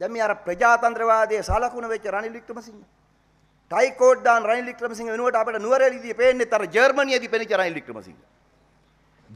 දැන් මේ අර ප්‍රජාතන්ත්‍රවාදයේ සලකුණ වෙච්ච රනිල් වික්‍රමසිංහ ටයිකෝඩ් දාන රනිල් වික්‍රමසිංහ වෙනුවට අපිට නුවරඑළියේදී පේන්නේ තර ජර්මනියේදී පෙනිච්ච රනිල් වික්‍රමසිංහ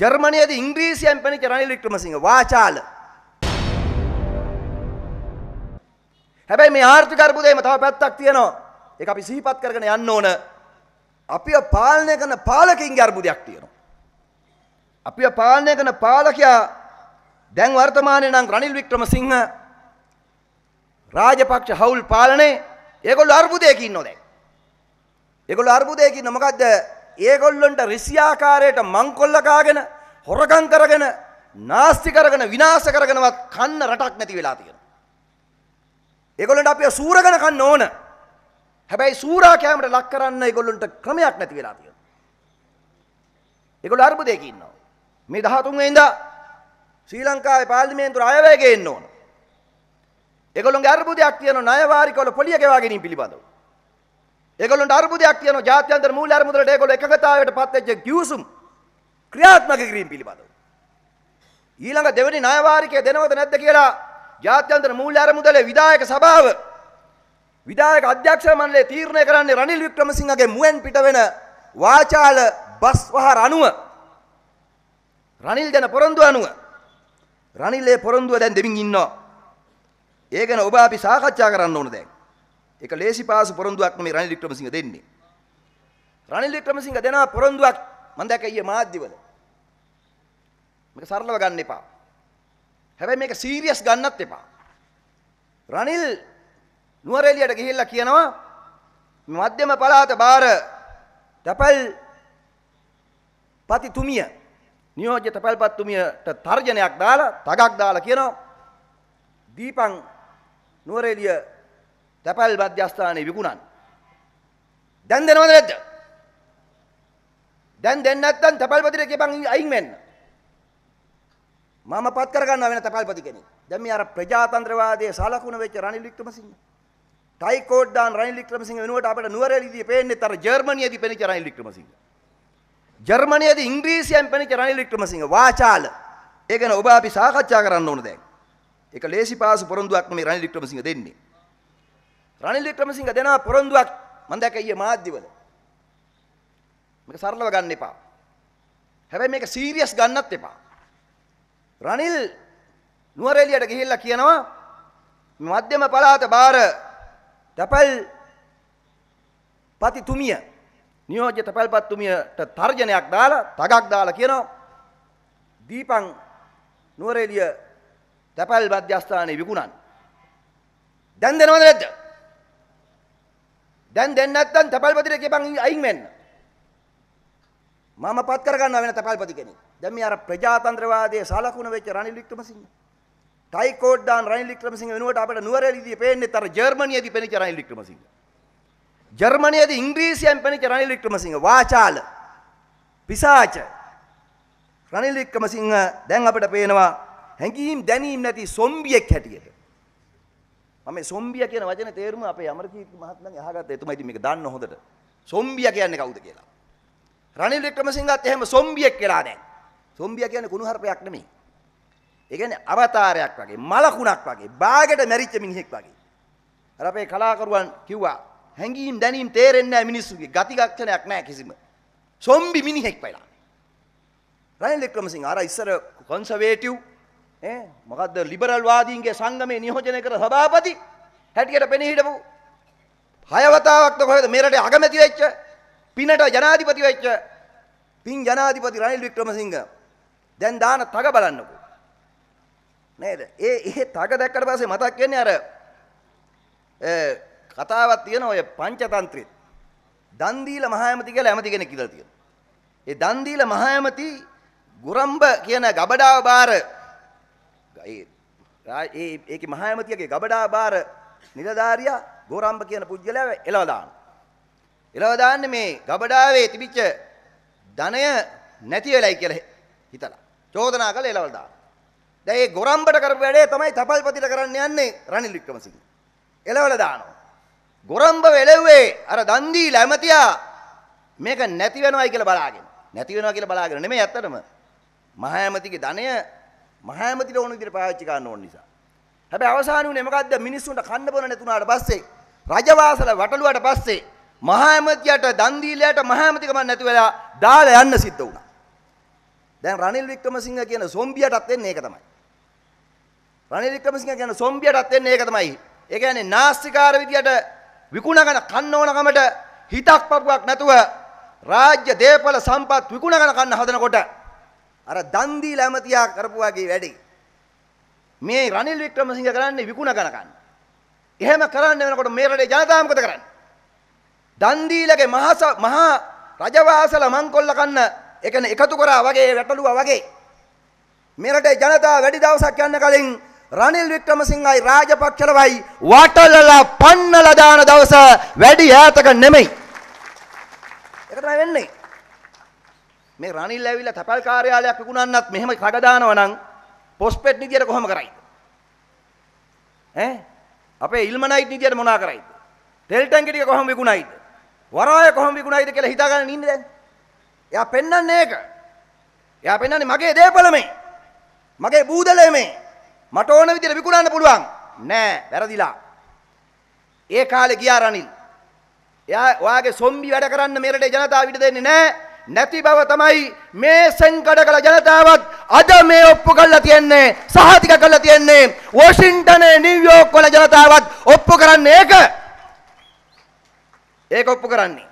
ජර්මනියේදී ඉංග්‍රීසියෙන් පෙනිච්ච රනිල් වික්‍රමසිංහ වාචාල හැබැයි මේ ආර්ථික අර්බුදේම තව පැත්තක් තියෙනවා ඒක අපි සිහිපත් කරගෙන යන්න ඕන අපිව පාලනය කරන පාලකින්ගේ අර්බුදයක් තියෙනවා අපිව පාලනය කරන පාලකයා දැන් වර්තමානයේ නම් රනිල් වික්‍රමසිංහ රාජපක්ෂ හවුල් පාලනේ ඒගොල්ලෝ අර්බුදයකින් නොදැයි. ඒගොල්ලෝ අර්බුදයකින් මොකද්ද? ඒගොල්ලන්ට රිසියාකාරයට මංකොල්ල කාගෙන හොරගම් කරගෙන නාස්ති කරගෙන විනාශ කරගෙනවත් කන්න රටක් නැති වෙලා තියෙනවා. ඒගොල්ලන්ට අපි සූරගෙන කන්න ඕන. හැබැයි සූරා කැමරට ලක් කරන්න ඒගොල්ලන්ට ක්‍රමයක් නැති වෙලා තියෙනවා. ඒගොල්ලෝ අර්බුදයකින් ඉන්නවා. මේ 13 වෙනිදා ශ්‍රී ලංකාවේ පාර්ලිමේන්තුව අයවැය ගේන්න ඕන. ඒගොල්ලොන්ගේ අර්බුදයක් තියෙනවා ණය වාරිකවල පොලිය ගෙවා ගැනීම පිළිබඳව. ඒගොල්ලොන්ට අර්බුදයක් තියෙනවා ජාත්‍යන්තර මූල්‍ය අර්බුදවලට ඒගොල්ලෝ එකගතාවයට පත් වෙච්ච කිවිසුම් ක්‍රියාත්මක කිරීම පිළිබඳව. ඊළඟ දෙවෙනි ණය වාරිකය දෙනවද නැද්ද කියලා ජාත්‍යන්තර මූල්‍ය අර්බුදලේ විධායක සභාව විධායක අධ්‍යක්ෂ මණ්ඩලය තීරණය කරන්නේ රනිල් වික්‍රමසිංහගේ මුවෙන් පිට වෙන වාචාල බස්වහර අනුව රනිල් දෙන පොරොන්දු අනුව රනිල්ේ පොරොන්දුව දැන් දෙමින් ඉන්නවා ඒ ගැන ඔබ අපි සාකච්ඡා කරන්න ඕන දැන්. ඒක ලේසි පාසු පොරොන්දුවක් නෙමෙයි රනිල් වික්‍රමසිංහ දෙන්නේ. රනිල් වික්‍රමසිංහ දෙන පොරොන්දුවක් මම දැක ඊයේ මාධ්‍යවල. මේක සරලව ගන්න එපා. හැබැයි මේක සීරියස් ගන්නත් එපා. රනිල් නුවරඑළියට ගිහිල්ලා කියනවා මධ්‍යම පළාත බාර තැපල් පතිතුමිය නියෝජ්‍ය තැපල්පත්තුමියට තර්ජනයක් දාලා තගක් දාලා කියනවා දීපං නුවරඑළිය තැපැල් මධ්‍යස්ථානයේ විකුණන්න. දැන් දෙනවද නැද්ද? දැන් දෙන්නේ නැත්නම් තැපැල්පතිට කියපන් අයින් වෙන්න. මම පත් කරගන්නවා වෙන තැපැල්පති කෙනෙක්. දැන් මේ අර ප්‍රජාතන්ත්‍රවාදයේ සලකුණ වෙච්ච රනිල් වික්‍රමසිංහ. ටයිකෝඩ් දාන රනිල් වික්‍රමසිංහ වෙනුවට අපිට නුවරඑළියදී පේන්නේ තර ජර්මනියේදී පෙනිච්ච රනිල් වික්‍රමසිංහ. ජර්මනියේදී ඉංග්‍රීසියෙන් පෙනිච්ච රනිල් වික්‍රමසිංහ වාචාල. ඒ ගැන ඔබ අපි සාකච්ඡා කරන්න ඕන දැන්. ඒක ලේසි පාසු පොරොන්දුවක් මේ රනිල් වික්‍රමසිංහ දෙන්නේ. රනිල් වික්‍රමසිංහ දෙනවා පොරොන්දුවක් මම දැක්ක ඊයේ මාධ්‍යවල. මේක සරලව ගන්න එපා. හැබැයි මේක සීරියස් ගන්නත් එපා. රනිල් නුවරඑළියට ගිහිල්ලා කියනවා මධ්‍යම පළාත බාර තැපැල් පතිතුමිය නියෝජ්‍ය තැපැල්පත්තුමියට තර්ජනයක් දාලා තගක් දාලා කියනවා දීපං නුවරඑළිය තැපැල් මධ්‍යස්ථානයේ විකුණන්න. දැන් දෙනවද නැද්ද? දැන් දෙන්න නැත්නම් තැපැල්පතිට කියපන් අයින් වෙන්න. මම පත් කරගන්නවා වෙන තැපැල්පති කෙනෙක්. දැන් මේ අර ප්‍රජාතන්ත්‍රවාදයේ සලකුණ වෙච්ච රනිල් වික්‍රමසිංහ. ටයිකෝඩ් දාන රනිල් වික්‍රමසිංහ වෙනුවට අපිට නුවරඑළියේදී පේන්නේ තර ජර්මනියේදී පෙනිච්ච රනිල් වික්‍රමසිංහ. ජර්මනියේදී ඉංග්‍රීසියෙන් පෙනිච්ච රනිල් වික්‍රමසිංහ වාචාල පිසාච රනිල් වික්‍රමසිංහ දැන් අපිට පේනවා හැඟීම් දැනීම් නැති සොම්බියෙක් හැටියට. මම මේ සොම්බිය කියන වචනේ තේරුම අපේ අමරකීර්ති මහත්මයාගෙන් අහගත්තා. එතුමා ඉතින් මේක දන්න හොඳට. සොම්බිය කියන්නේ කවුද කියලා. රනිල් වික්‍රමසිංහත් එහෙම සොම්බියෙක් කියලා නැහැ. සොම්බිය කියන්නේ කුණු හරපයක් නෙමෙයි. ඒ කියන්නේ අවතාරයක් වගේ, මලකුණක් වගේ, බාගෙට මැරිච්ච මිනිහෙක් වගේ. අර අපේ කලාකරුවන් කිව්වා හැඟීම් දැනීම් තේරෙන්නේ නැහැ මිනිස්සුගේ. ගති ලක්ෂණයක් නැහැ කිසිම. සොම්බි මිනිහෙක් වෙලා. රනිල් වික්‍රමසිංහ අර ඉස්සර කන්සර්වේටිව් මොකක්ද ලිබරල් වාදීන්ගේ සංගමේ නියෝජනය කර සභාපති හැටියට පෙනී හිටපු හයවතාවක්ද කොහෙද මේ රටේ අගමැති වෙච්ච පිනට ජනාධිපති වෙච්ච පින් ජනාධිපති රනිල් වික්‍රමසිංහ දැන් දාන තග බලන්නකෝ නේද ඒ ඒ තග දැක්කට පස්සේ මතක් වෙන්නේ අර කතාවක් තියෙන ඔය පංචතන්ත්‍රෙත් දන් දීලා මහායමති කියලා ඇමති කෙනෙක් ඉඳලා තියෙනවා ඒ දන් දීලා මහායමති ගුරම්බ කියන ගබඩාව බාර ඒ ඒක මහායමතියගේ ගබඩා බාර නිලධාරියා ගෝරම්බ කියන පුද්ගලයා එලව දානවා. එලව දාන්නේ මේ ගබඩාවේ තිබිච්ච ධනය නැති වෙලයි කියලා හිතලා. චෝදනා කළා එලව දානවා. දැන් ඒ ගෝරම්බට කරපු වැඩේ තමයි තපල්පතිට කරන්න යන්නේ රනිල් වික්‍රමසිංහ. එලවල දානවා. ගොරම්බ වෙලෙව්වේ අර දන් දීලා ඇමතියා මේක නැති වෙනවයි කියලා බලාගෙන. නැති වෙනවා කියලා බලාගෙන නෙමෙයි ඇත්තටම. මහා ඇමතිගේ ධනය මහෑමතිල ඕන විදිහට පාවිච්චි කරන්න ඕන නිසා. හැබැයි අවසාන උනේ මොකද්ද මිනිස්සුන්ට කන්න බොන නැතුණාට පස්සේ රජවාසල වටලුවාට පස්සේ මහෑමතියට දන් දීලයට මහෑමතිකම නැති වෙලා දාලා යන්න සිද්ධ වුණා. දැන් රනිල් වික්‍රමසිංහ කියන සොම්බියටත් එන්නේ ඒක තමයි. රනිල් වික්‍රමසිංහ කියන සොම්බියටත් එන්නේ ඒක තමයි. ඒ කියන්නේ නාස්තිකාර විදියට විකුණගෙන කන්න ඕනකමට හිතක් පපුවක් නැතුව රාජ්‍ය දේපල සම්පත් විකුණගෙන කන්න හදනකොට අර දන් දීලා ඇමතියා කරපු වගේ වැඩේ. මේ රනිල් වික්‍රමසිංහ කරන්නේ විකුණ ගණකන්න. එහෙම කරන්න වෙනකොට මේ රටේ ජනතාව මොකද කරන්නේ? දන් දීලගේ මහා මහා රජවාසල මංකොල්ල කන්න ඒ කියන්නේ එකතු කරා වගේ වැටලුවා වගේ මේ රටේ ජනතාව වැඩි දවසක් යන්න කලින් රනිල් වික්‍රමසිංහයි රාජපක්ෂලවයි වටලලා පන්නලා දාන දවස වැඩි ඈතක නෙමෙයි. ඒක තමයි වෙන්නේ. මේ රනිල් ඇවිල්ලා තැපැල් කාර්යාලයක් විකුණන්නත් මෙහෙම කඩ දානවා නම් පොස්පෙට් නිදියට කොහොම කරයිද? ඈ අපේ ඉල්මනයිට් නිදියට මොනා කරයිද? තෙල් ටැංකිය ටික කොහොම විකුණයිද? වරාය කොහොම විකුණයිද කියලා හිතාගන්න ඉන්නේ දැන්. එයා පෙන්වන්නේ ඒක. එයා පෙන්වන්නේ මගේ දේපල මේ. මගේ බූදලේ මේ. මට ඕන විදියට විකුණන්න පුළුවන්. නෑ වැරදිලා. ඒ කාලේ ගියා රනිල්. එයා ඔයාගේ සොම්බි වැඩ කරන්න මෙරටේ ජනතාව විට දෙන්නේ නෑ. නැති බව තමයි මේ සංකඩකල ජනතාවත් අද මේ ඔප්පු කරලා තියන්නේ සහතික කරලා තියන්නේ වොෂින්ටන් නිව්යෝක් වල ජනතාවත් ඔප්පු කරන්නේ ඒක ඒක ඔප්පු කරන්නේ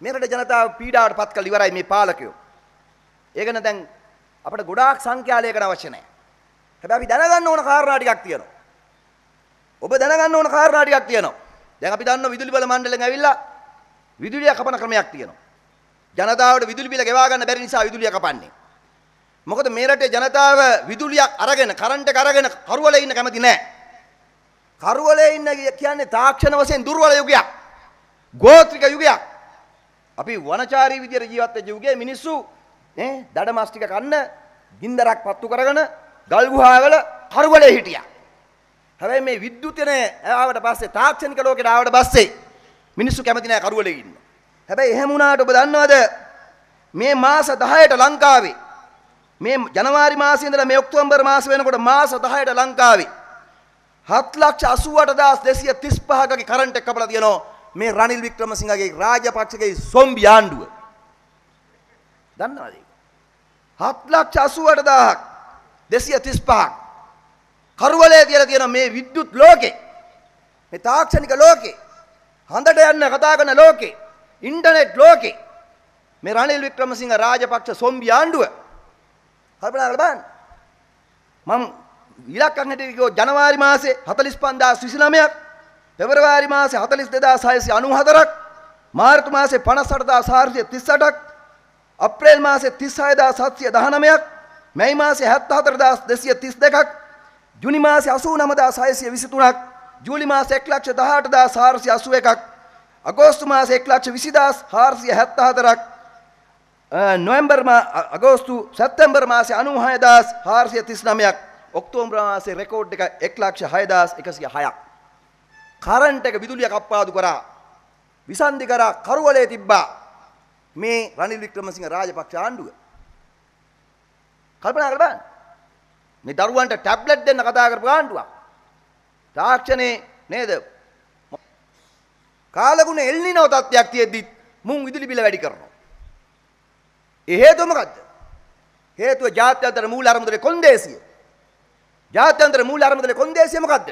මේ රට ජනතාව පීඩාවට පත් කරලා ඉවරයි මේ පාලකයෝ ඒක න දැන් අපිට ගොඩාක් සංඛ්‍යාලයකට අවශ්‍ය නැහැ හැබැයි අපි දැනගන්න ඕන කාරණා ටිකක් තියෙනවා ඔබ දැනගන්න ඕන කාරණා ටිකක් තියෙනවා දැන් අපි දන්නවා විදුලි බල මණ්ඩලෙන් ඇවිල්ලා විදුලිය කපන ක්‍රමයක් තියෙනවා ජනතාවට විදුලි බිල ගෙවා ගන්න බැරි නිසා විදුලිය කපන්නේ. මොකද මේ රටේ ජනතාව විදුලියක් අරගෙන කරන්ට් එක අරගෙන කරුවලේ ඉන්න කැමති නැහැ. කරුවලේ ඉන්න කියන්නේ තාක්ෂණ වශයෙන් දුර්වල යුගයක්. ගෝත්‍රික යුගයක්. අපි වනචාරී විදියට ජීවත් වෙච්ච යුගයේ මිනිස්සු නේ දඩ මාස් ටික කන්න ගින්දරක් පත්තු කරගෙන ගල් ගුහාවල කරුවලේ හිටියා. හැබැයි මේ විද්‍යුතය ආවට පස්සේ තාක්ෂණික ලෝකයට ආවට පස්සේ මිනිස්සු කැමති නැහැ කරුවලේ ඉන්න. හැබැයි එහෙම වුණාට ඔබ දන්නවද මේ මාස 10ට ලංකාවේ මේ ජනවාරි මාසයේ ඉඳලා මේ ඔක්තෝබර් මාස වෙනකොට මාස 10ට ලංකාවේ 788235 කගේ කරන්ට් එක කපලා තියෙනවා මේ රනිල් වික්‍රමසිංහගේ රාජපක්ෂගේ සොම්බි ආණ්ඩුව. දන්නවද? 788235 කරුවලේ කියලා තියෙන මේ විද්‍යුත් ලෝකේ මේ තාක්ෂණික ලෝකේ හඳට යන්න කතා කරන ලෝකේ ඉන්ටර්නෙට් ලෝකේ මේ රනිල් වික්‍රමසිංහ රාජපක්ෂ සොම්බි ආණ්ඩුව කල්පනා කරලා බලන්න මම ඉලක්කම් හැටියට ගියෝ ජනවාරි මාසේ 45029ක් පෙබරවාරි මාසේ 42694ක් මාර්තු මාසේ 58438ක් අප්‍රේල් මාසේ 36719ක් මැයි මාසේ 74232ක් ජුනි මාසේ 89623ක් ජූලි මාසේ 118481ක් අගෝස්තු මාසේ 120474ක් නොවැම්බර් අගෝස්තු සැප්තැම්බර් මාසේ 96439ක් ඔක්තෝබර් මාසේ රෙකෝඩ් එක 106106ක් කරන්ට් එක විදුලිය කප්පාදු කරා විසන්ධි කරා කරවලේ තිබ්බා මේ රනිල් වික්‍රමසිංහ රාජපක්ෂ ආණ්ඩුව කල්පනා කරලා බලන්න මේ දරුවන්ට ටැබ්ලට් දෙන්න කතා කරපු ආණ්ඩුවක් තාක්ෂණේ නේද කාලගුණ එල්නිනෝ තත්ත්වයක් තියෙද්දිත් මුන් විදුලි බිල වැඩි කරනවා. ඒ හේතුව මොකද්ද? හේතුව ජාත්‍යන්තර මූල ආරමුදලේ කොන්දේසිය. ජාත්‍යන්තර මූල ආරමුදලේ කොන්දේසිය මොකද්ද?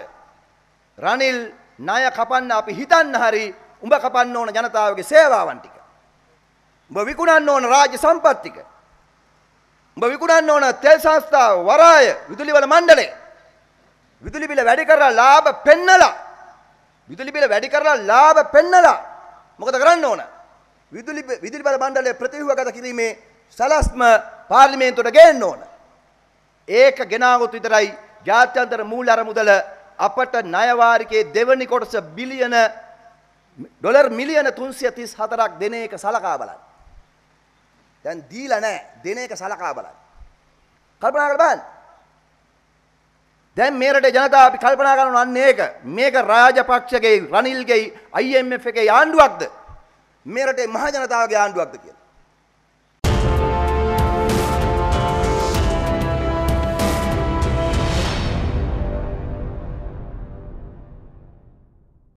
රනිල් ණය කපන්න අපි හිතන්න හරි උඹ කපන්න ඕන ජනතාවගේ සේවාවන් ටික. උඹ විකුණන්න ඕන රාජ්‍ය සම්පත් ටික. උඹ විකුණන්න ඕන තෙල් සංස්ථා වරාය විදුලි වල මණ්ඩලය. විදුලි බිල වැඩි කරලා ලාභ පෙන්නලා විදුලි බිල වැඩි කරලා ලාභ පෙන්නලා මොකද කරන්න ඕන? විදුලි විදුලි බල මණ්ඩලය ප්‍රතිව්‍යුහගත කිරීමේ සලස්ම පාර්ලිමේන්තුවට ගේන්න ඕන. ඒක ගෙනාවොත් විතරයි ජාත්‍යන්තර මූල්‍ය අරමුදල අපට ණය වාරිකයේ දෙවනි කොටස බිලියන ඩොලර් මිලියන 334ක් දෙන එක සලකා බලන්න. දැන් දීලා නැහැ දෙන එක සලකා බලන්න. කල්පනා කරලා බලන්න. දැන් මේ රටේ ජනතාව අපි කල්පනා කරනවා අන්න ඒක. මේක රාජපක්ෂගේ, රනිල්ගේ, IMF එකේ ආණ්ඩුවක්ද? මේ රටේ මහ ජනතාවගේ ආණ්ඩුවක්ද කියලා.